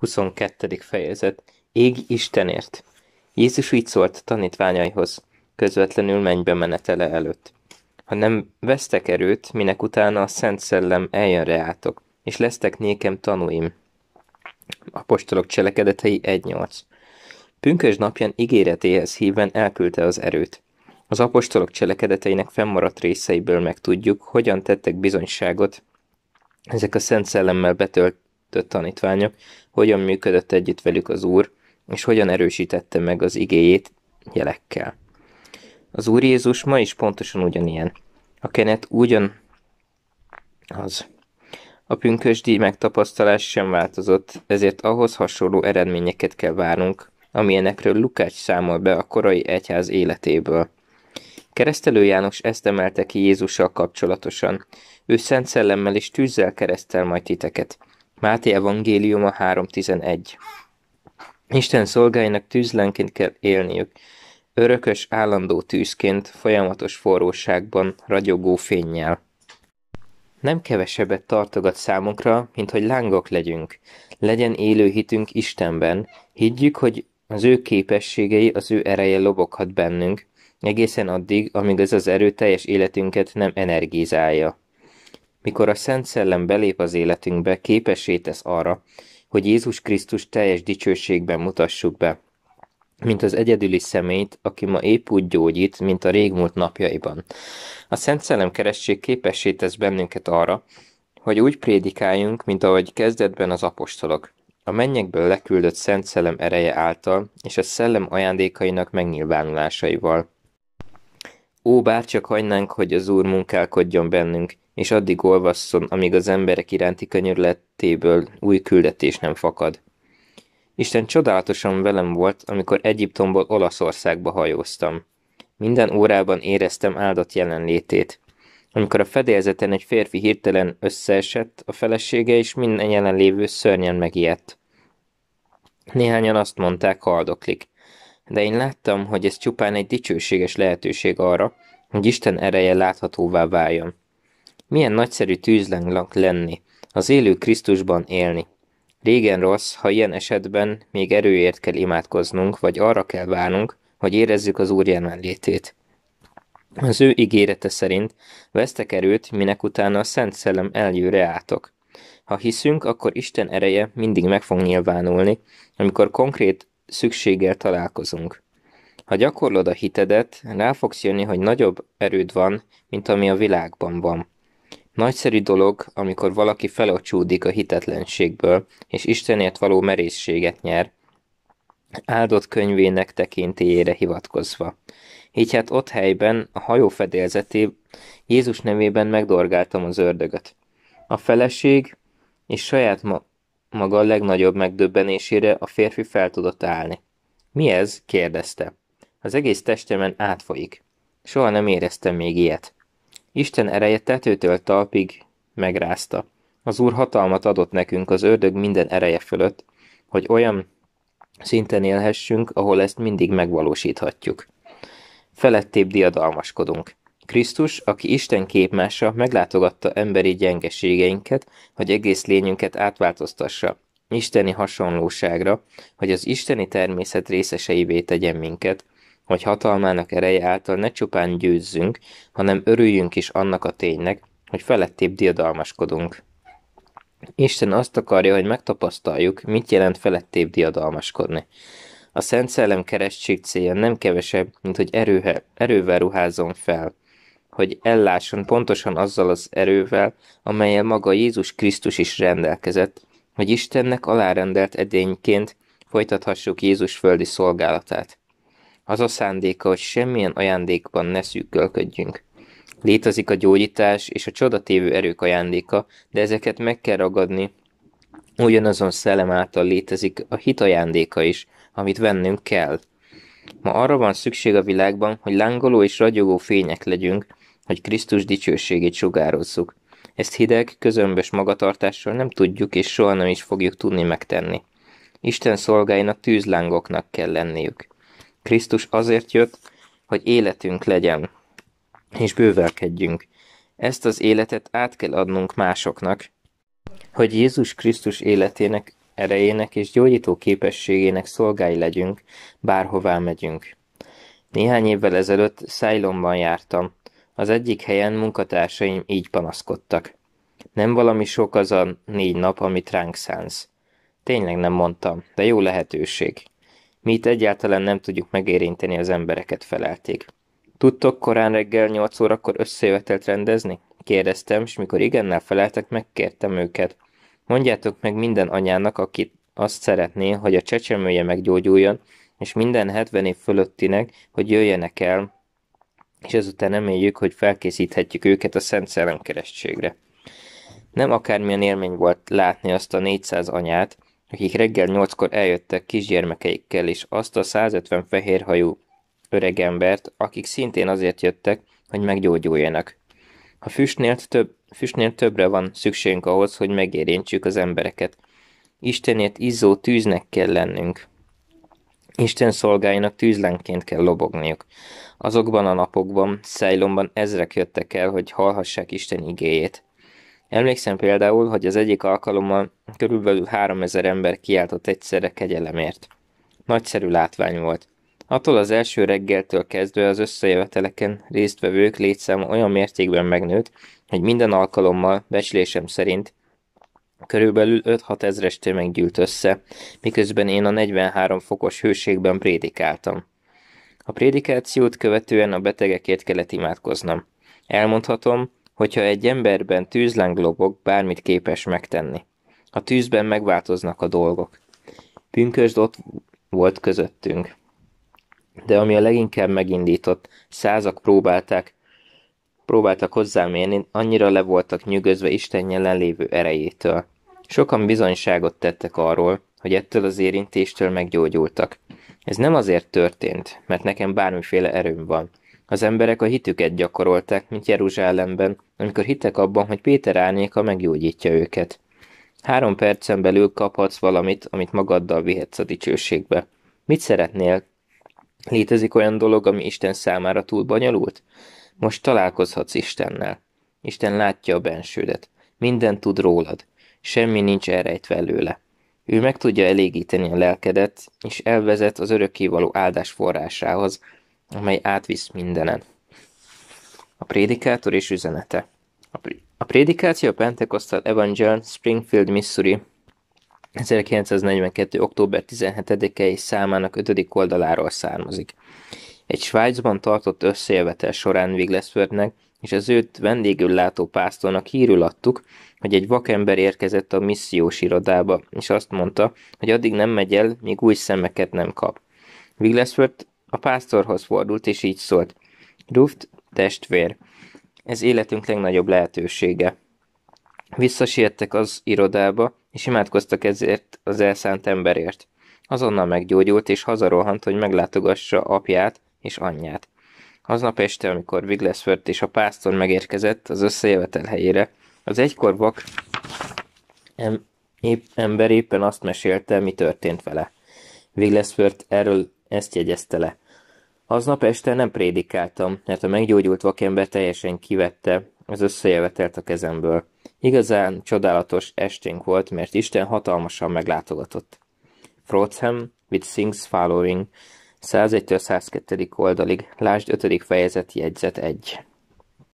22. fejezet Ég Istenért Jézus így szólt tanítványaihoz, közvetlenül mennybe menetele előtt. Ha nem vesztek erőt, minek utána a Szent Szellem eljön reátok, és lesztek nékem tanúim. Apostolok cselekedetei 1.8 Pünkös napján ígéretéhez híven elküldte az erőt. Az apostolok cselekedeteinek fennmaradt részeiből megtudjuk, hogyan tettek bizonyságot ezek a Szent Szellemmel betöltött tanítványok, hogyan működött együtt velük az Úr, és hogyan erősítette meg az igéjét jelekkel. Az Úr Jézus ma is pontosan ugyanilyen. A kenet ugyan az. A pünkösdi megtapasztalás sem változott, ezért ahhoz hasonló eredményeket kell várnunk, amilyenekről Lukács számol be a korai egyház életéből. Keresztelő János ezt emelte ki Jézussal kapcsolatosan. Ő szent szellemmel és tűzzel keresztel majd titeket. Máté evangéliuma 3.11 Isten szolgáinak tűzlenként kell élniük, örökös állandó tűzként, folyamatos forróságban, ragyogó fényjel. Nem kevesebbet tartogat számunkra, mint hogy lángok legyünk. Legyen élő hitünk Istenben. Higgyük, hogy az ő képességei, az ő ereje loboghat bennünk, egészen addig, amíg ez az erő teljes életünket nem energizálja mikor a Szent Szellem belép az életünkbe, képessé tesz arra, hogy Jézus Krisztus teljes dicsőségben mutassuk be, mint az egyedüli szemét, aki ma épp úgy gyógyít, mint a régmúlt napjaiban. A Szent Szellem keresztség képessé tesz bennünket arra, hogy úgy prédikáljunk, mint ahogy kezdetben az apostolok, a mennyekből leküldött Szent Szellem ereje által és a szellem ajándékainak megnyilvánulásaival. Ó, bárcsak hagynánk, hogy az Úr munkálkodjon bennünk, és addig olvasszon, amíg az emberek iránti könyörletéből új küldetés nem fakad. Isten csodálatosan velem volt, amikor Egyiptomból Olaszországba hajóztam. Minden órában éreztem áldott jelenlétét. Amikor a fedélzeten egy férfi hirtelen összeesett, a felesége is minden jelenlévő szörnyen megijedt. Néhányan azt mondták, haldoklik de én láttam, hogy ez csupán egy dicsőséges lehetőség arra, hogy Isten ereje láthatóvá váljon. Milyen nagyszerű tűzlenglak lenni, az élő Krisztusban élni. Régen rossz, ha ilyen esetben még erőért kell imádkoznunk, vagy arra kell várnunk, hogy érezzük az Úr jelenlétét. Az ő ígérete szerint vesztek erőt, minek utána a Szent Szellem eljőre átok. Ha hiszünk, akkor Isten ereje mindig meg fog nyilvánulni, amikor konkrét szükséggel találkozunk. Ha gyakorlod a hitedet, rá fogsz jönni, hogy nagyobb erőd van, mint ami a világban van. Nagyszerű dolog, amikor valaki felocsúdik a hitetlenségből, és Istenért való merészséget nyer, áldott könyvének tekintélyére hivatkozva. Így hát ott helyben, a hajó fedélzeté, Jézus nevében megdorgáltam az ördögöt. A feleség és saját ma maga a legnagyobb megdöbbenésére a férfi fel tudott állni. Mi ez? kérdezte. Az egész testemen átfolyik. Soha nem éreztem még ilyet. Isten ereje tetőtől talpig megrázta. Az Úr hatalmat adott nekünk az ördög minden ereje fölött, hogy olyan szinten élhessünk, ahol ezt mindig megvalósíthatjuk. Felettébb diadalmaskodunk. Krisztus, aki Isten képmása, meglátogatta emberi gyengeségeinket, hogy egész lényünket átváltoztassa, isteni hasonlóságra, hogy az isteni természet részeseivé tegyen minket, hogy hatalmának ereje által ne csupán győzzünk, hanem örüljünk is annak a ténynek, hogy felettébb diadalmaskodunk. Isten azt akarja, hogy megtapasztaljuk, mit jelent felettébb diadalmaskodni. A Szent Szellem keresztség célja nem kevesebb, mint hogy erőhe, erővel ruházzon fel – hogy ellásson pontosan azzal az erővel, amelyel maga Jézus Krisztus is rendelkezett, hogy Istennek alárendelt edényként folytathassuk Jézus földi szolgálatát. Az a szándéka, hogy semmilyen ajándékban ne szűkölködjünk. Létezik a gyógyítás és a csodatévő erők ajándéka, de ezeket meg kell ragadni, ugyanazon szellem által létezik a hit ajándéka is, amit vennünk kell. Ma arra van szükség a világban, hogy lángoló és ragyogó fények legyünk, hogy Krisztus dicsőségét sugározzuk. Ezt hideg, közömbös magatartással nem tudjuk és soha nem is fogjuk tudni megtenni. Isten szolgáinak tűzlángoknak kell lenniük. Krisztus azért jött, hogy életünk legyen, és bővelkedjünk. Ezt az életet át kell adnunk másoknak, hogy Jézus Krisztus életének, erejének és gyógyító képességének szolgái legyünk, bárhová megyünk. Néhány évvel ezelőtt Szájlomban jártam, az egyik helyen munkatársaim így panaszkodtak. Nem valami sok az a négy nap, amit ránk szánsz. Tényleg nem mondtam, de jó lehetőség. Mi itt egyáltalán nem tudjuk megérinteni az embereket, felelték. Tudtok korán reggel 8 órakor összejövetelt rendezni? Kérdeztem, és mikor igennel feleltek, megkértem őket. Mondjátok meg minden anyának, akit azt szeretné, hogy a csecsemője meggyógyuljon, és minden 70 év fölöttinek, hogy jöjjenek el, és ezután reméljük, hogy felkészíthetjük őket a Szent Szellem keresztségre. Nem akármilyen élmény volt látni azt a 400 anyát, akik reggel nyolckor eljöttek kisgyermekeikkel, és azt a 150 fehérhajú öregembert, akik szintén azért jöttek, hogy meggyógyuljanak. A füstnél, több, füstnél többre van szükségünk ahhoz, hogy megérintsük az embereket. Istenért izzó tűznek kell lennünk. Isten szolgáinak tűzlenként kell lobogniuk. Azokban a napokban, Szejlomban ezrek jöttek el, hogy hallhassák Isten igéjét. Emlékszem például, hogy az egyik alkalommal körülbelül 3000 ember kiáltott egyszerre kegyelemért. Nagyszerű látvány volt. Attól az első reggeltől kezdve az összejöveteleken résztvevők létszáma olyan mértékben megnőtt, hogy minden alkalommal, becslésem szerint Körülbelül 5-6 ezres tömeg gyűlt össze, miközben én a 43 fokos hőségben prédikáltam. A prédikációt követően a betegekért kellett imádkoznom. Elmondhatom, hogyha egy emberben tűzláng lobog, bármit képes megtenni. A tűzben megváltoznak a dolgok. Pünkösd ott volt közöttünk. De ami a leginkább megindított, százak próbálták, Próbáltak hozzám annyira le voltak nyűgözve Isten jelenlévő erejétől. Sokan bizonyságot tettek arról, hogy ettől az érintéstől meggyógyultak. Ez nem azért történt, mert nekem bármiféle erőm van. Az emberek a hitüket gyakorolták, mint Jeruzsálemben, amikor hittek abban, hogy Péter árnyéka meggyógyítja őket. Három percen belül kaphatsz valamit, amit magaddal vihetsz a dicsőségbe. Mit szeretnél? Létezik olyan dolog, ami Isten számára túl bonyolult? Most találkozhatsz Istennel. Isten látja a bensődet. Minden tud rólad. Semmi nincs elrejtve előle. Ő meg tudja elégíteni a lelkedet, és elvezet az örökkévaló áldás forrásához, amely átvisz mindenen. A prédikátor és üzenete A prédikáció a Pentecostal Evangel Springfield, Missouri 1942. október 17-i számának 5. oldaláról származik. Egy Svájcban tartott összejövetel során Wigglesworthnek és az őt vendégül látó pásztornak hírül adtuk, hogy egy vakember érkezett a missziós irodába, és azt mondta, hogy addig nem megy el, míg új szemeket nem kap. Wigglesworth a pásztorhoz fordult, és így szólt. Ruft, testvér, ez életünk legnagyobb lehetősége. Visszasiettek az irodába, és imádkoztak ezért az elszánt emberért. Azonnal meggyógyult, és hazarohant, hogy meglátogassa apját, és anyját. Aznap este, amikor Wigglesworth és a pásztor megérkezett az összejövetel helyére, az egykor vak em, épp, ember éppen azt mesélte, mi történt vele. Wigglesworth erről ezt jegyezte le. Aznap este nem prédikáltam, mert a meggyógyult vakember teljesen kivette az összejövetelt a kezemből. Igazán csodálatos esténk volt, mert Isten hatalmasan meglátogatott. Frotham with Things Following 101 102. oldalig, lásd 5. fejezet, jegyzet 1.